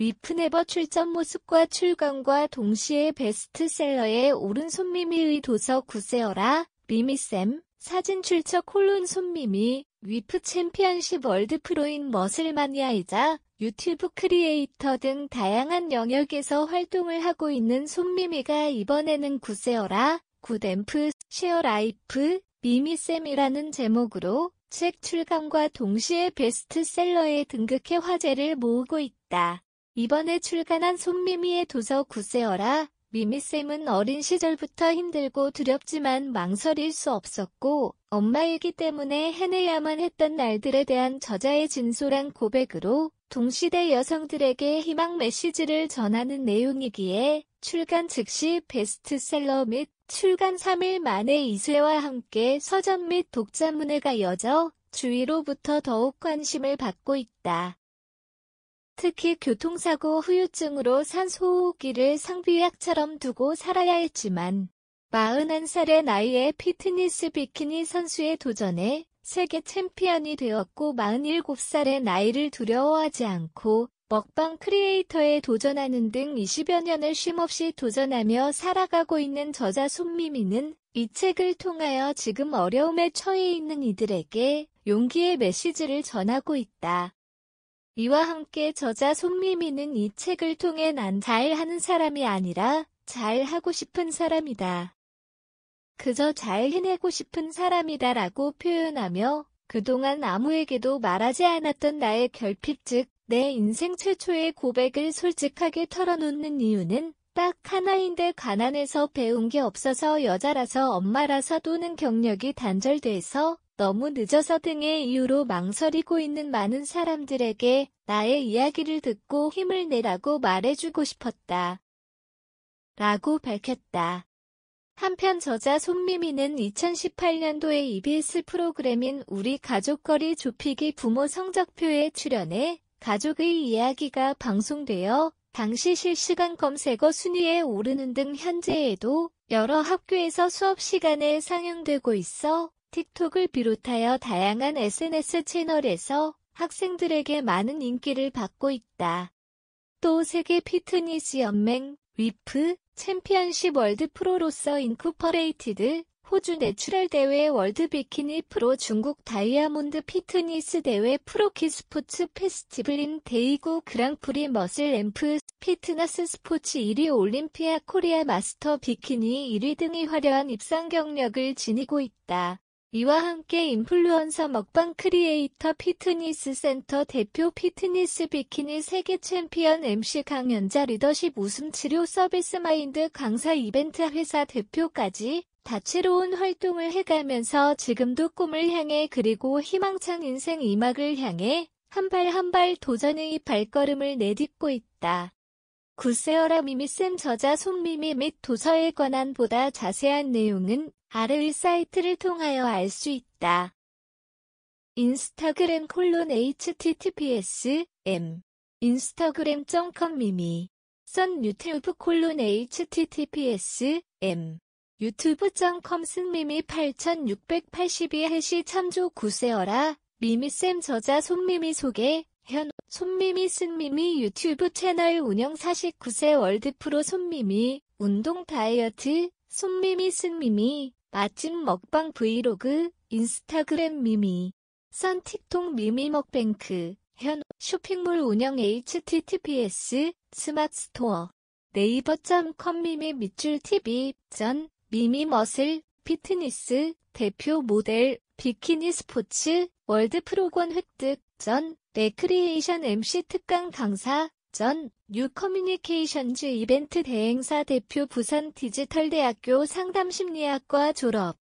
위프네버 출전 모습과 출간과 동시에 베스트셀러의 오른손 미미의 도서 구세어라, 미미쌤, 사진 출처 콜론 손미미, 위프 챔피언십 월드 프로인 머슬마니아이자 유튜브 크리에이터 등 다양한 영역에서 활동을 하고 있는 손미미가 이번에는 구세어라, 구앰프 쉐어라이프, 미미쌤이라는 제목으로 책 출간과 동시에 베스트셀러에 등극해 화제를 모으고 있다. 이번에 출간한 손미미의 도서 구세어라 미미쌤은 어린 시절부터 힘들고 두렵지만 망설일 수 없었고 엄마이기 때문에 해내야만 했던 날들에 대한 저자의 진솔한 고백으로 동시대 여성들에게 희망 메시지를 전하는 내용이기에 출간 즉시 베스트셀러 및 출간 3일 만에 이쇄와 함께 서점 및 독자문회가 이어져 주위로부터 더욱 관심을 받고 있다. 특히 교통사고 후유증으로 산소호흡기를 상비약처럼 두고 살아야 했지만 41살의 나이에 피트니스 비키니 선수의 도전에 세계 챔피언이 되었고 47살의 나이를 두려워하지 않고 먹방 크리에이터에 도전하는 등 20여 년을 쉼없이 도전하며 살아가고 있는 저자 손미미는 이 책을 통하여 지금 어려움에 처해 있는 이들에게 용기의 메시지를 전하고 있다. 이와 함께 저자 손미미는 이 책을 통해 난 잘하는 사람이 아니라 잘하고 싶은 사람이다. 그저 잘 해내고 싶은 사람이다 라고 표현하며 그동안 아무에게도 말하지 않았던 나의 결핍 즉 내 인생 최초의 고백을 솔직하게 털어놓는 이유는 딱 하나인데 가난해서 배운 게 없어서 여자라서 엄마라서 또는 경력이 단절돼서 너무 늦어서 등의 이유로 망설이고 있는 많은 사람들에게 나의 이야기를 듣고 힘을 내라고 말해주고 싶었다. 라고 밝혔다. 한편 저자 손미미는 2018년도에 EBS 프로그램인 우리 가족거리 좁히기 부모 성적표에 출연해 가족의 이야기가 방송되어 당시 실시간 검색어 순위에 오르는 등 현재에도 여러 학교에서 수업 시간에 상영되고 있어 틱톡을 비롯하여 다양한 SNS 채널에서 학생들에게 많은 인기를 받고 있다. 또 세계 피트니스 연맹 위프 챔피언십 월드 프로로서 인쿠퍼레이티드 호주 내추럴 대회 월드 비키니 프로 중국 다이아몬드 피트니스 대회 프로키 스포츠 페스티블인 데이구 그랑프리 머슬 램프 피트너스 스포츠 1위 올림피아 코리아 마스터 비키니 1위 등이 화려한 입상 경력을 지니고 있다. 이와 함께 인플루언서 먹방 크리에이터 피트니스 센터 대표 피트니스 비키니 세계 챔피언 MC 강연자 리더십 웃음 치료 서비스 마인드 강사 이벤트 회사 대표까지 다채로운 활동을 해가면서 지금도 꿈을 향해 그리고 희망찬 인생 이막을 향해 한발 한발 도전의 발걸음을 내딛고 있다. 구세어라 미미쌤 저자 손미미 및 도서에 관한 보다 자세한 내용은 아래의 사이트를 통하여 알 수 있다. 인스타그램 콜론 https m 인스타그램.com 미미 선 유튜브 콜론 https m 유튜브.com 승미미 8682 해시 참조 구세어라 미미쌤 저자 손미미 소개 현 손미미 쓴미미 유튜브 채널 운영 49세 월드프로 손미미 운동 다이어트 손미미 쓴미미 맛집 먹방 브이로그 인스타그램 미미 썬틱톡 미미 먹뱅크 현 쇼핑몰 운영 https 스마트스토어 네이버.com 미미 밑줄 tv 전 미미 머슬 피트니스 대표 모델 비키니 스포츠 월드프로권 획득 전네 크리에이션 MC 특강 강사 전 뉴 커뮤니케이션즈 이벤트 대행사 대표 부산 디지털대학교 상담심리학과 졸업